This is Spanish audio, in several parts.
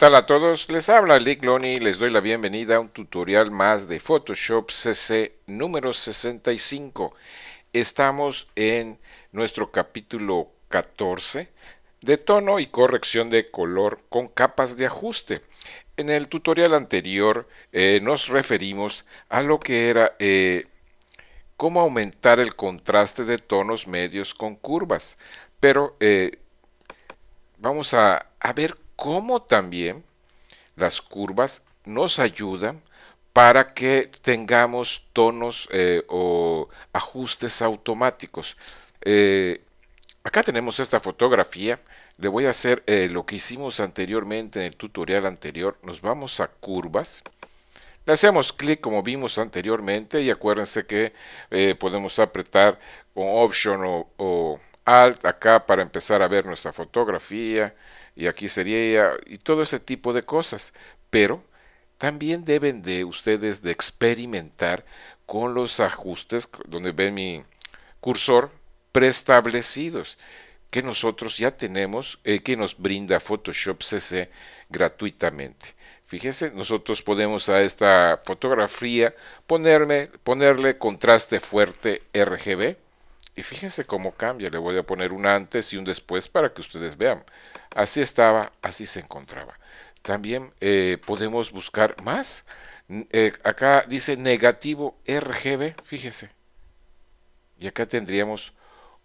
tal a todos? Les habla Lick y les doy la bienvenida a un tutorial más de Photoshop CC número 65. Estamos en nuestro capítulo 14 de tono y corrección de color con capas de ajuste. En el tutorial anterior eh, nos referimos a lo que era eh, cómo aumentar el contraste de tonos medios con curvas, pero eh, vamos a, a ver como también las curvas nos ayudan para que tengamos tonos eh, o ajustes automáticos. Eh, acá tenemos esta fotografía. Le voy a hacer eh, lo que hicimos anteriormente en el tutorial anterior. Nos vamos a curvas. Le hacemos clic como vimos anteriormente y acuérdense que podemos apretar con Option o Alt acá para empezar a ver nuestra fotografía y aquí sería ah, y todo ese tipo de cosas. Pero también deben de ustedes de experimentar con los ajustes, donde ven mi cursor, preestablecidos, que nosotros ya tenemos, y eh, que nos brinda Photoshop CC gratuitamente. Fíjense, nosotros podemos a esta fotografía ponerle contraste fuerte RGB, y fíjense cómo cambia. Le voy a poner un antes y un después para que ustedes vean. Así estaba, así se encontraba. También eh, podemos buscar más. Eh, acá dice negativo RGB, fíjense. Y acá tendríamos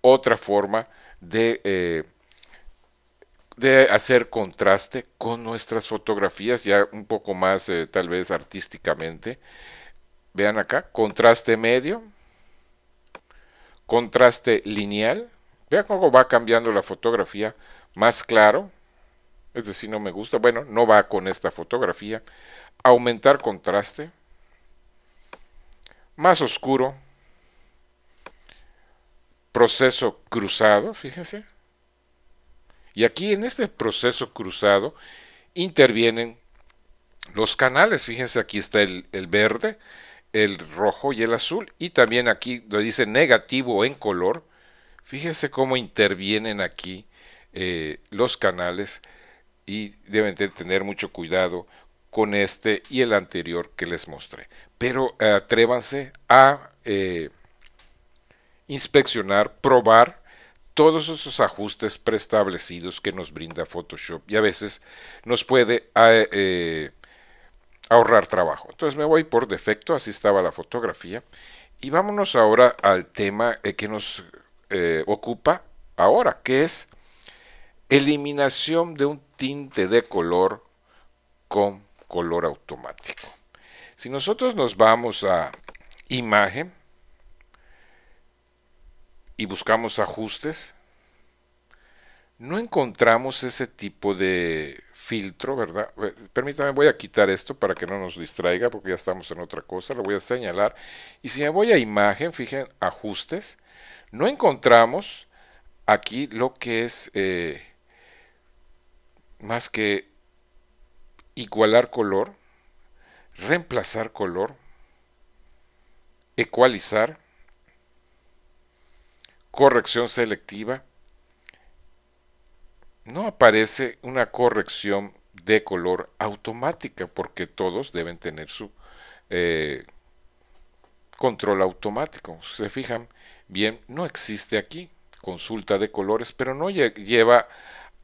otra forma de, eh, de hacer contraste con nuestras fotografías, ya un poco más tal vez artísticamente. Vean acá, contraste medio, contraste lineal. Vean cómo va cambiando la fotografía, más claro, es decir, no me gusta, bueno, no va con esta fotografía. Aumentar contraste, más oscuro, proceso cruzado, fíjense. Y aquí en este proceso cruzado intervienen los canales, fíjense, aquí está el, el verde, el rojo y el azul. Y también aquí lo dice negativo en color. fíjense cómo intervienen aquí eh, los canales y deben tener mucho cuidado con este y el anterior que les mostré. Pero atrévanse a eh, inspeccionar, probar todos esos ajustes preestablecidos que nos brinda Photoshop y a veces nos puede ah, eh, ahorrar trabajo. Entonces me voy por defecto, así estaba la fotografía. Y vámonos ahora al tema eh, que nos eh, ocupa ahora, que es eliminación de un tinte de color con color automático. Si nosotros nos vamos a imagen y buscamos ajustes, no encontramos ese tipo de filtro, ¿verdad? Permítame, voy a quitar esto para que no nos distraiga porque ya estamos en otra cosa, lo voy a señalar. Y si me voy a imagen, fijen, ajustes, no encontramos aquí lo que es eh, más que igualar color, reemplazar color, ecualizar, corrección selectiva, no aparece una corrección de color automática porque todos deben tener su eh, control automático. Se fijan bien, no existe aquí consulta de colores, pero no lleva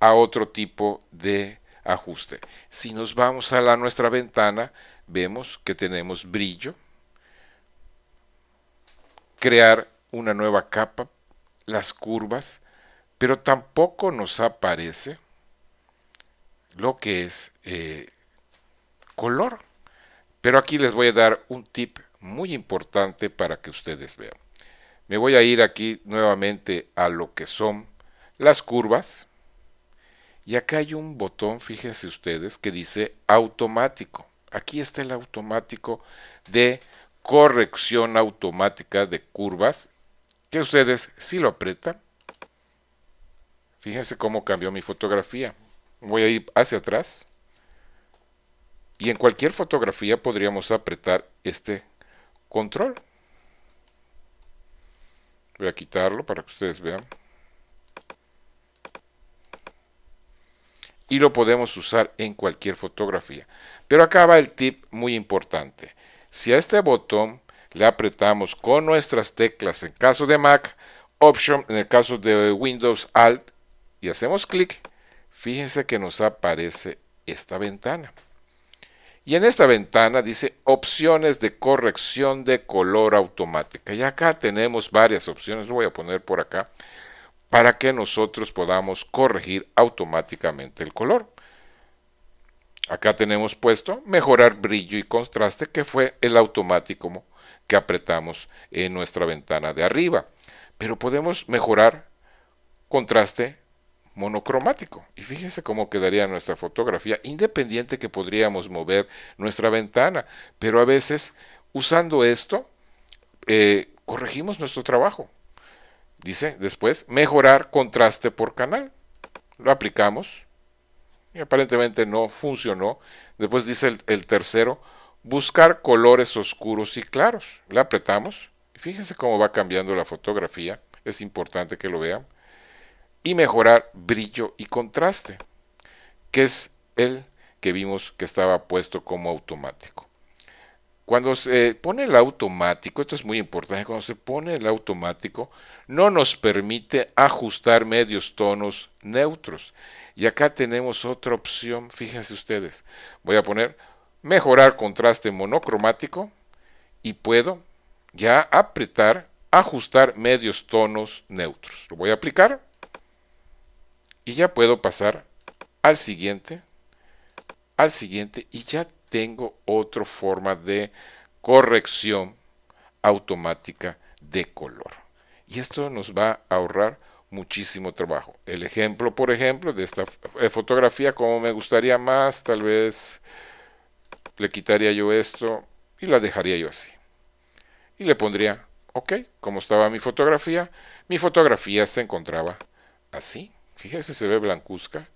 a otro tipo de ajuste. Si nos vamos a la nuestra ventana, vemos que tenemos brillo, crear una nueva capa, las curvas, pero tampoco nos aparece lo que es eh, color. Pero aquí les voy a dar un tip muy importante para que ustedes vean. Me voy a ir aquí nuevamente a lo que son las curvas. Y acá hay un botón, fíjense ustedes, que dice automático. Aquí está el automático de corrección automática de curvas, que ustedes si lo apretan, Fíjense cómo cambió mi fotografía. Voy a ir hacia atrás. Y en cualquier fotografía podríamos apretar este control. Voy a quitarlo para que ustedes vean. Y lo podemos usar en cualquier fotografía. Pero acá va el tip muy importante. Si a este botón le apretamos con nuestras teclas en caso de Mac, Option en el caso de Windows Alt y hacemos clic, fíjense que nos aparece esta ventana. Y en esta ventana dice opciones de corrección de color automática. Y acá tenemos varias opciones, voy a poner por acá, para que nosotros podamos corregir automáticamente el color. Acá tenemos puesto mejorar brillo y contraste, que fue el automático que apretamos en nuestra ventana de arriba. Pero podemos mejorar contraste, monocromático. Y fíjense cómo quedaría nuestra fotografía, independiente que podríamos mover nuestra ventana. Pero a veces, usando esto, eh, corregimos nuestro trabajo. Dice después, mejorar contraste por canal. Lo aplicamos y aparentemente no funcionó. Después dice el, el tercero, buscar colores oscuros y claros. Le apretamos. Fíjense cómo va cambiando la fotografía. Es importante que lo vean y mejorar brillo y contraste, que es el que vimos que estaba puesto como automático. Cuando se pone el automático, esto es muy importante, cuando se pone el automático, no nos permite ajustar medios tonos neutros. Y acá tenemos otra opción, fíjense ustedes. Voy a poner mejorar contraste monocromático y puedo ya apretar ajustar medios tonos neutros. Lo voy a aplicar. Y ya puedo pasar al siguiente, al siguiente y ya tengo otra forma de corrección automática de color. Y esto nos va a ahorrar muchísimo trabajo. El ejemplo, por ejemplo, de esta eh, fotografía, como me gustaría más, tal vez le quitaría yo esto y la dejaría yo así. Y le pondría, ok, como estaba mi fotografía, mi fotografía se encontraba así. Fíjense se ve blancuzca.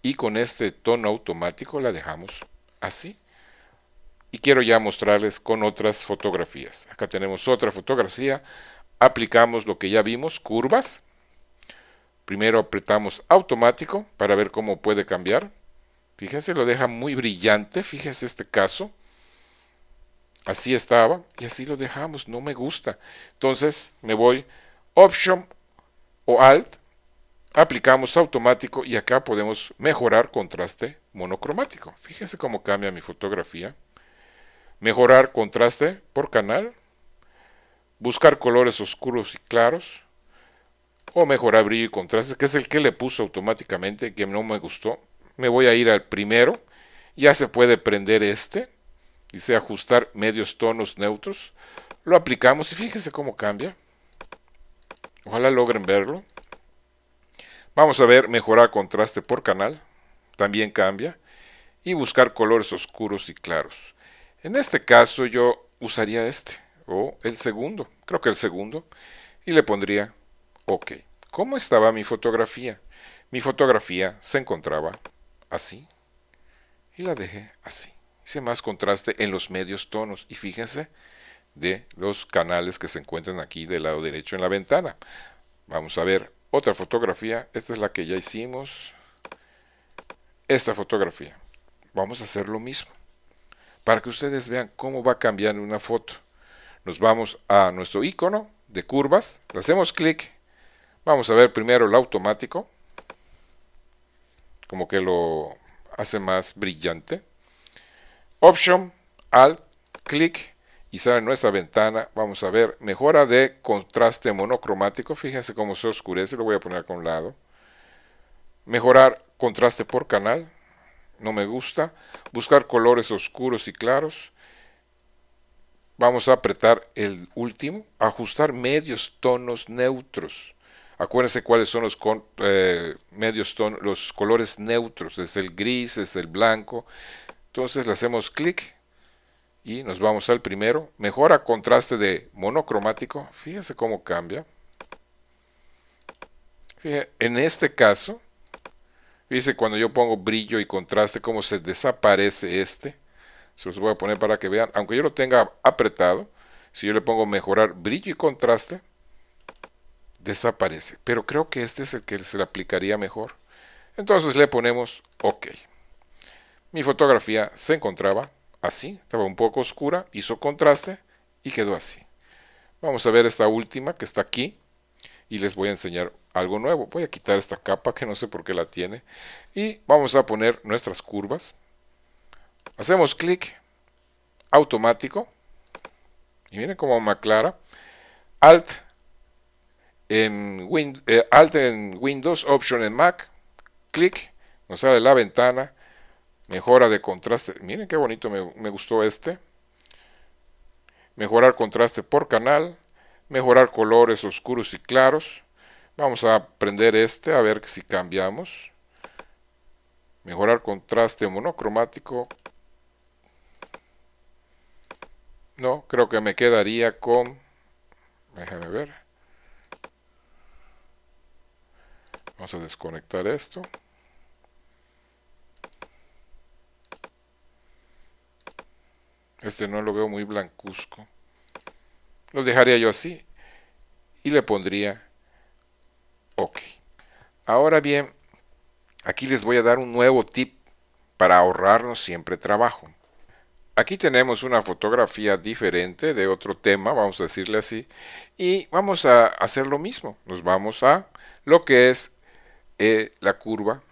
Y con este tono automático la dejamos así. Y quiero ya mostrarles con otras fotografías. Acá tenemos otra fotografía. Aplicamos lo que ya vimos, curvas. Primero apretamos automático para ver cómo puede cambiar. Fíjense, lo deja muy brillante. Fíjense este caso. Así estaba y así lo dejamos. No me gusta. Entonces me voy Option o Alt aplicamos automático y acá podemos mejorar contraste monocromático. Fíjense cómo cambia mi fotografía. Mejorar contraste por canal. Buscar colores oscuros y claros. O mejorar brillo y contraste, que es el que le puso automáticamente, que no me gustó. Me voy a ir al primero. Ya se puede prender este. Dice ajustar medios tonos neutros. Lo aplicamos y fíjense cómo cambia. Ojalá logren verlo. Vamos a ver mejorar contraste por canal, también cambia, y buscar colores oscuros y claros. En este caso yo usaría este, o el segundo, creo que el segundo, y le pondría OK. ¿Cómo estaba mi fotografía? Mi fotografía se encontraba así, y la dejé así. Hice más contraste en los medios tonos, y fíjense de los canales que se encuentran aquí del lado derecho en la ventana. Vamos a ver otra fotografía. Esta es la que ya hicimos. Esta fotografía. Vamos a hacer lo mismo. Para que ustedes vean cómo va cambiando una foto. Nos vamos a nuestro icono de curvas. Le hacemos clic. Vamos a ver primero el automático. Como que lo hace más brillante. Option, Alt, clic y sale nuestra ventana, vamos a ver mejora de contraste monocromático, fíjense cómo se oscurece, lo voy a poner a un lado, mejorar contraste por canal, no me gusta, buscar colores oscuros y claros, vamos a apretar el último, ajustar medios tonos neutros, acuérdense cuáles son los eh, medios tonos, los colores neutros, es el gris, es el blanco, entonces le hacemos clic, y nos vamos al primero. Mejora contraste de monocromático. Fíjense cómo cambia. en este caso, fíjense cuando yo pongo brillo y contraste, cómo se desaparece este. Se los voy a poner para que vean. Aunque yo lo tenga apretado, si yo le pongo mejorar brillo y contraste, desaparece. Pero creo que este es el que se le aplicaría mejor. Entonces le ponemos OK. Mi fotografía se encontraba así, estaba un poco oscura, hizo contraste y quedó así. Vamos a ver esta última que está aquí y les voy a enseñar algo nuevo. Voy a quitar esta capa que no sé por qué la tiene y vamos a poner nuestras curvas. Hacemos clic automático y miren cómo más clara Alt en, eh, Alt en Windows, Option en Mac, clic, nos sale la ventana Mejora de contraste. Miren qué bonito me, me gustó este. Mejorar contraste por canal. Mejorar colores oscuros y claros. Vamos a prender este a ver si cambiamos. Mejorar contraste monocromático. No, creo que me quedaría con... Déjame ver. Vamos a desconectar esto. Este no lo veo muy blancuzco. Lo dejaría yo así y le pondría OK. Ahora bien, aquí les voy a dar un nuevo tip para ahorrarnos siempre trabajo. Aquí tenemos una fotografía diferente de otro tema, vamos a decirle así, y vamos a hacer lo mismo. Nos vamos a lo que es eh, la curva,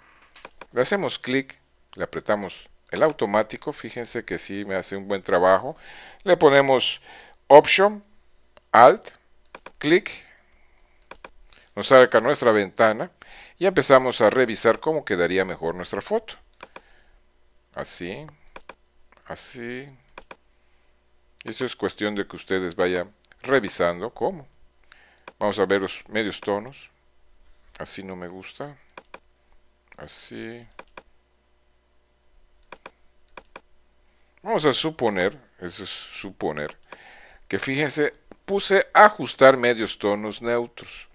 le hacemos clic, le apretamos el automático, fíjense que sí me hace un buen trabajo. Le ponemos Option, Alt, clic, nos saca nuestra ventana y empezamos a revisar cómo quedaría mejor nuestra foto. Así, así. Eso es cuestión de que ustedes vayan revisando cómo. Vamos a ver los medios tonos. Así no me gusta. Así. Vamos a suponer, eso es suponer, que fíjense, puse ajustar medios tonos neutros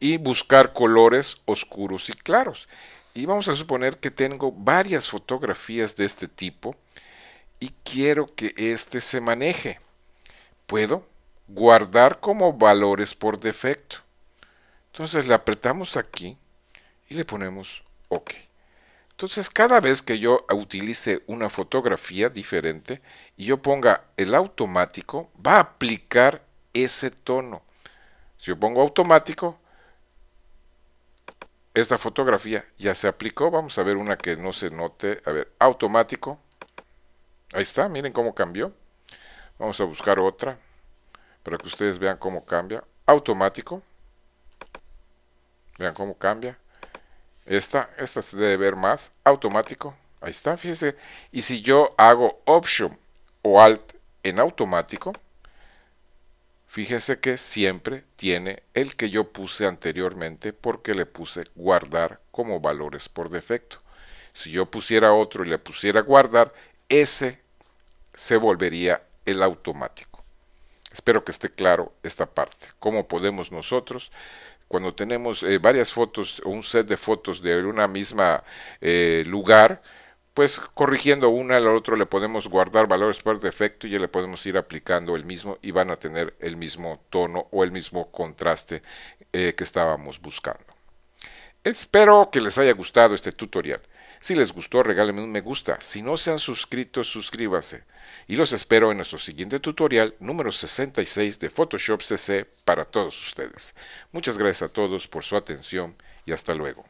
y buscar colores oscuros y claros. Y vamos a suponer que tengo varias fotografías de este tipo y quiero que este se maneje. Puedo guardar como valores por defecto. Entonces le apretamos aquí y le ponemos OK. Entonces, cada vez que yo utilice una fotografía diferente y yo ponga el automático, va a aplicar ese tono. Si yo pongo automático, esta fotografía ya se aplicó. Vamos a ver una que no se note. A ver, automático. Ahí está, miren cómo cambió. Vamos a buscar otra para que ustedes vean cómo cambia. Automático. Vean cómo cambia. Esta, esta se debe ver más, automático, ahí está, fíjese. Y si yo hago Option o Alt en automático, fíjese que siempre tiene el que yo puse anteriormente porque le puse guardar como valores por defecto. Si yo pusiera otro y le pusiera guardar, ese se volvería el automático. Espero que esté claro esta parte. ¿Cómo podemos nosotros cuando tenemos eh, varias fotos, o un set de fotos de una misma eh, lugar, pues corrigiendo una al otro le podemos guardar valores por defecto y ya le podemos ir aplicando el mismo y van a tener el mismo tono o el mismo contraste eh, que estábamos buscando. Espero que les haya gustado este tutorial. Si les gustó, regálenme un me gusta. Si no se han suscrito, suscríbase. Y los espero en nuestro siguiente tutorial número 66 de Photoshop CC para todos ustedes. Muchas gracias a todos por su atención y hasta luego.